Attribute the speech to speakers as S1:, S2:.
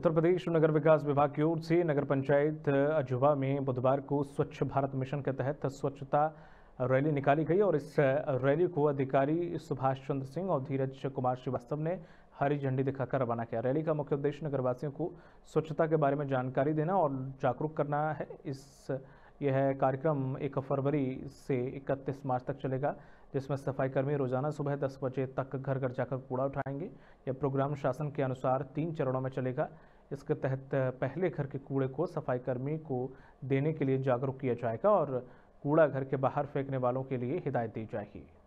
S1: उत्तर प्रदेश नगर विकास विभाग की ओर से नगर पंचायत अजुबा में बुधवार को स्वच्छ भारत मिशन के तहत स्वच्छता रैली निकाली गई और इस रैली को अधिकारी सुभाष चंद्र सिंह और धीरज कुमार श्रीवास्तव ने हरी झंडी दिखाकर रवाना किया रैली का मुख्य उद्देश्य नगरवासियों को स्वच्छता के बारे में जानकारी देना और जागरूक करना है इस यह कार्यक्रम एक फरवरी से 31 मार्च तक चलेगा जिसमें सफाईकर्मी रोजाना सुबह 10 बजे तक घर घर जाकर कूड़ा उठाएंगे यह प्रोग्राम शासन के अनुसार तीन चरणों में चलेगा इसके तहत पहले घर के कूड़े को सफाईकर्मी को देने के लिए जागरूक किया जाएगा और कूड़ा घर के बाहर फेंकने वालों के लिए हिदायत दी जाएगी